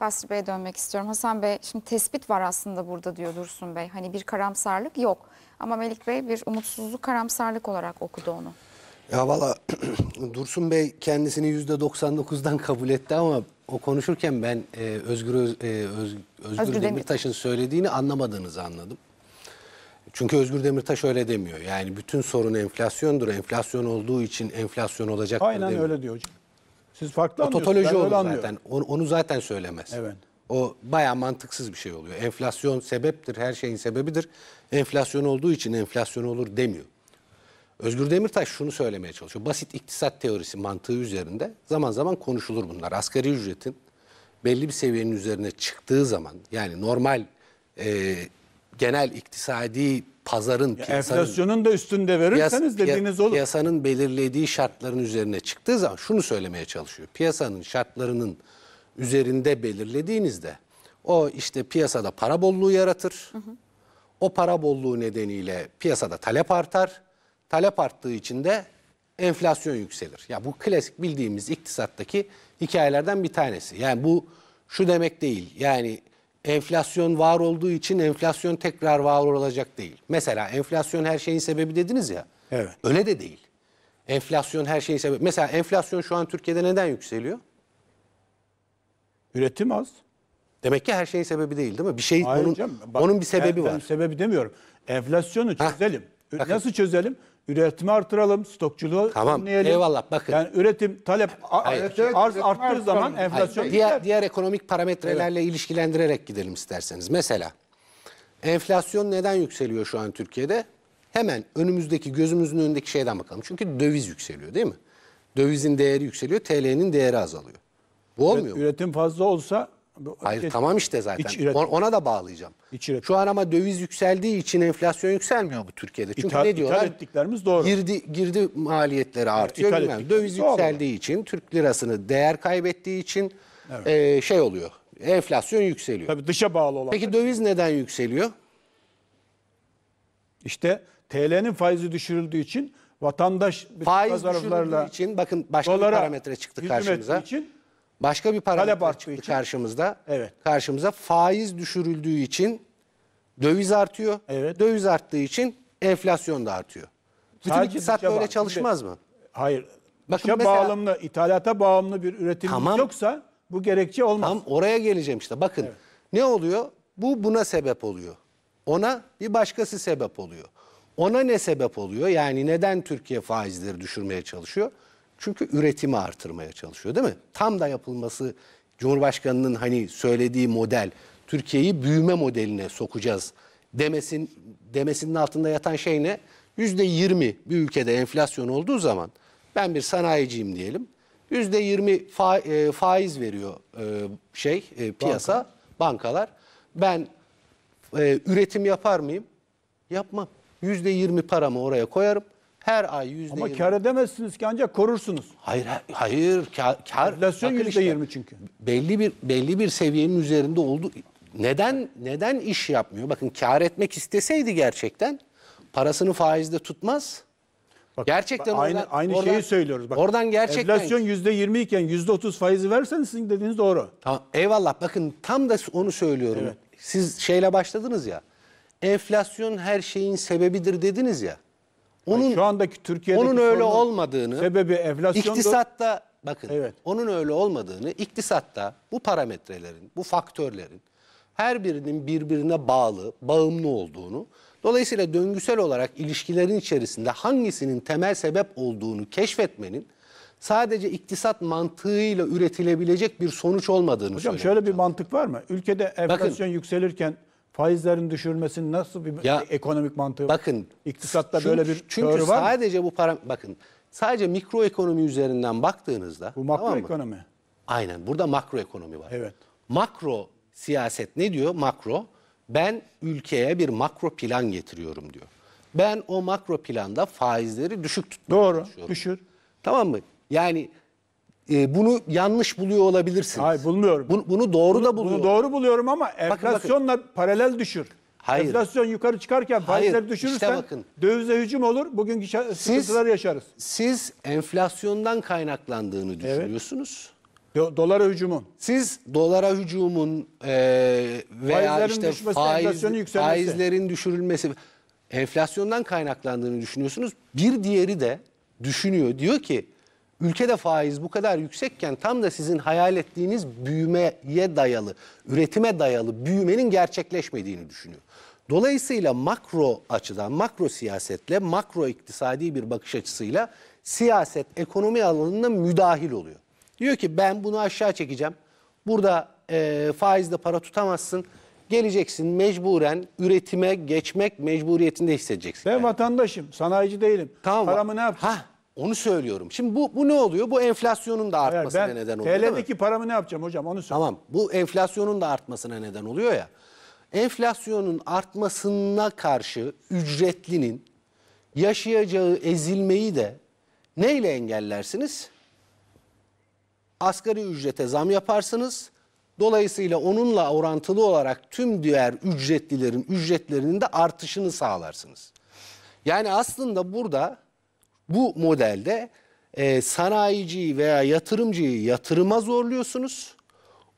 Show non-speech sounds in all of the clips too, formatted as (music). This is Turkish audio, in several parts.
Basri Bey'e dönmek istiyorum. Hasan Bey şimdi tespit var aslında burada diyor Dursun Bey. Hani bir karamsarlık yok. Ama Melik Bey bir umutsuzluk karamsarlık olarak okudu onu. Ya valla (clears throat) Dursun Bey kendisini %99'dan kabul etti ama o konuşurken ben e, Özgür, e, Öz, Özgür, Özgür Demirtaş'ın söylediğini anlamadığınızı anladım. Çünkü Özgür Demirtaş öyle demiyor. Yani bütün sorun enflasyondur. Enflasyon olduğu için enflasyon olacak. Aynen demiyor. öyle diyor hocam. Siz farklı o totoloji olur zaten. Anlıyorum. Onu, onu zaten söylemez. Evet. O baya mantıksız bir şey oluyor. Enflasyon sebeptir, her şeyin sebebidir. Enflasyon olduğu için enflasyon olur demiyor. Özgür Demirtaş şunu söylemeye çalışıyor. Basit iktisat teorisi mantığı üzerinde zaman zaman konuşulur bunlar. Asgari ücretin belli bir seviyenin üzerine çıktığı zaman yani normal e, genel iktisadi pazarın ya piyasanın, enflasyonun da üstünde verirseniz piyas, dediğiniz olur. Piyasanın belirlediği şartların üzerine çıktığı zaman şunu söylemeye çalışıyor. Piyasanın şartlarının üzerinde belirlediğinizde o işte piyasada para bolluğu yaratır. O para bolluğu nedeniyle piyasada talep artar. Talep arttığı için de enflasyon yükselir. Ya bu klasik bildiğimiz iktisattaki hikayelerden bir tanesi. Yani bu şu demek değil. Yani enflasyon var olduğu için enflasyon tekrar var olacak değil. Mesela enflasyon her şeyin sebebi dediniz ya. Evet. Öyle de değil. Enflasyon her şeyin sebebi. Mesela enflasyon şu an Türkiye'de neden yükseliyor? Üretim az. Demek ki her şeyin sebebi değil değil mi? Bir şey Hayır onun bak, onun bir sebebi ben var. sebebi demiyorum. Enflasyonu çözelim. Bakın. Nasıl çözelim? üretimi artıralım, stokçuluğu Tamam. önleyelim. Eyvallah, bakın. Yani üretim, talep, Hayır. Evet, evet, arz üretimi arttığı zaman enflasyon Hayır, diğer, gider. diğer ekonomik parametrelerle ilişkilendirerek gidelim isterseniz. Mesela enflasyon neden yükseliyor şu an Türkiye'de? Hemen önümüzdeki gözümüzün önündeki şeyden bakalım. Çünkü döviz yükseliyor değil mi? Dövizin değeri yükseliyor, TL'nin değeri azalıyor. Bu olmuyor mu? Üretim fazla olsa Hayır şey- tamam işte zaten. Üretim, Ona da bağlayacağım. Şu an ama döviz yükseldiği için enflasyon yükselmiyor bu Türkiye'de. Çünkü ithal, ne diyorlar? İthal ettiklerimiz doğru. Girdi, girdi maliyetleri artıyor. döviz doğru. yükseldiği için, Türk lirasını değer kaybettiği için evet. e, şey oluyor. Enflasyon yükseliyor. Tabii dışa bağlı olan. Peki döviz neden yükseliyor? İşte TL'nin faizi düşürüldüğü için vatandaş faiz düşürüldüğü için bakın başka dolara, bir parametre çıktı karşımıza. için Başka bir parametre çıktı için. karşımızda. Evet. Karşımıza faiz düşürüldüğü için döviz artıyor. Evet. Döviz arttığı için enflasyon da artıyor. Bütün Sadece iktisat böyle bak. çalışmaz Şimdi, mı? Hayır. Bakın dışa mesela, bağımlı, ithalata bağımlı bir üretim tamam, yoksa bu gerekçe olmaz. Tam oraya geleceğim işte. Bakın evet. ne oluyor? Bu buna sebep oluyor. Ona bir başkası sebep oluyor. Ona ne sebep oluyor? Yani neden Türkiye faizleri düşürmeye çalışıyor? Çünkü üretimi artırmaya çalışıyor değil mi? Tam da yapılması Cumhurbaşkanı'nın hani söylediği model Türkiye'yi büyüme modeline sokacağız demesin, demesinin altında yatan şey ne? Yüzde yirmi bir ülkede enflasyon olduğu zaman ben bir sanayiciyim diyelim. Yüzde yirmi e, faiz veriyor e, şey e, piyasa, Banka. bankalar. Ben üretim yapar mıyım? Yapmam. Yüzde yirmi paramı oraya koyarım. Her ay yüzde Ama kar edemezsiniz ki ancak korursunuz. Hayır hayır kar, kar enflasyon yüzde işte, 20 çünkü. Belli bir belli bir seviyenin üzerinde oldu. Neden neden iş yapmıyor? Bakın kar etmek isteseydi gerçekten parasını faizde tutmaz. Bak, gerçekten aynı oradan, aynı oradan, şeyi söylüyoruz. Bak, oradan gerçekten enflasyon yüzde 20 iken yüzde 30 faizi verseniz sizin dediğiniz doğru. Tamam. Eyvallah. Bakın tam da onu söylüyorum. Evet. Siz şeyle başladınız ya. Enflasyon her şeyin sebebidir dediniz ya. Onun yani şu andaki Türkiye'deki onun öyle olmadığını sebebi enflasyondur. İktisatta bakın evet. onun öyle olmadığını iktisatta bu parametrelerin, bu faktörlerin her birinin birbirine bağlı, bağımlı olduğunu dolayısıyla döngüsel olarak ilişkilerin içerisinde hangisinin temel sebep olduğunu keşfetmenin sadece iktisat mantığıyla üretilebilecek bir sonuç olmadığını Hocam şöyle bir mantık var mı? Ülkede enflasyon Bakın, yükselirken faizlerin düşürmesinin nasıl bir ya, ekonomik mantığı Bakın iktisatta çünkü, böyle bir çünkü var. Çünkü sadece bu para bakın sadece mikro ekonomi üzerinden baktığınızda bu makro tamam mı? ekonomi. Aynen burada makro ekonomi var. Evet. Makro siyaset ne diyor? Makro ben ülkeye bir makro plan getiriyorum diyor. Ben o makro planda faizleri düşük tutmaya Doğru. Düşür. Tamam mı? Yani ee, bunu yanlış buluyor olabilirsiniz. Hayır bulmuyorum. Bunu, bunu doğru da buluyorum. Bunu doğru buluyorum ama enflasyonla bakın. paralel düşür. Hayır. Enflasyon yukarı çıkarken faizleri düşürürsen işte bakın. dövize hücum olur. Bugünkü sıkıntılar yaşarız. Siz enflasyondan kaynaklandığını düşünüyorsunuz. Evet. Dolara hücumun. Siz dolara hücumun e, veya faizlerin işte düşmesi, faiz, faizlerin düşürülmesi enflasyondan kaynaklandığını düşünüyorsunuz. Bir diğeri de düşünüyor. Diyor ki Ülkede faiz bu kadar yüksekken tam da sizin hayal ettiğiniz büyümeye dayalı, üretime dayalı büyümenin gerçekleşmediğini düşünüyor. Dolayısıyla makro açıdan, makro siyasetle, makro iktisadi bir bakış açısıyla siyaset ekonomi alanında müdahil oluyor. Diyor ki ben bunu aşağı çekeceğim. Burada e, faizle para tutamazsın. Geleceksin mecburen üretime geçmek mecburiyetinde hissedeceksin. Ben yani. vatandaşım, sanayici değilim. Tamam. Paramı ne yapacağım? Onu söylüyorum. Şimdi bu, bu ne oluyor? Bu enflasyonun da artmasına Hayır, neden oluyor. TL'deki paramı ne yapacağım hocam onu söyle. Tamam bu enflasyonun da artmasına neden oluyor ya. Enflasyonun artmasına karşı ücretlinin yaşayacağı ezilmeyi de neyle engellersiniz? Asgari ücrete zam yaparsınız. Dolayısıyla onunla orantılı olarak tüm diğer ücretlilerin ücretlerinin de artışını sağlarsınız. Yani aslında burada bu modelde e, sanayiciyi veya yatırımcıyı yatırıma zorluyorsunuz.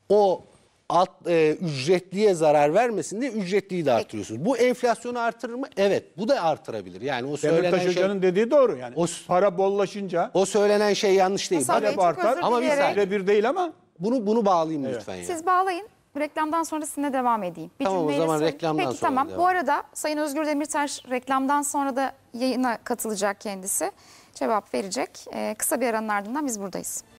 O alt, e, ücretliye zarar vermesin diye ücretliyi de artırıyorsunuz. Bu enflasyonu artırır mı? Evet. Bu da artırabilir. Yani o söylenen Demirtaş şey... Hoca'nın dediği doğru. Yani o, para bollaşınca o söylenen şey yanlış değil. Bak, artar. Ama bir, bir değil ama bunu bunu bağlayayım evet. lütfen. Ya. Siz bağlayın reklamdan sonra sizinle devam edeyim. Bir tamam o zaman reklamdan Peki, sonra tamam. Devam. Bu arada Sayın Özgür Demirtaş reklamdan sonra da yayına katılacak kendisi. Cevap verecek. Ee, kısa bir aranın ardından biz buradayız.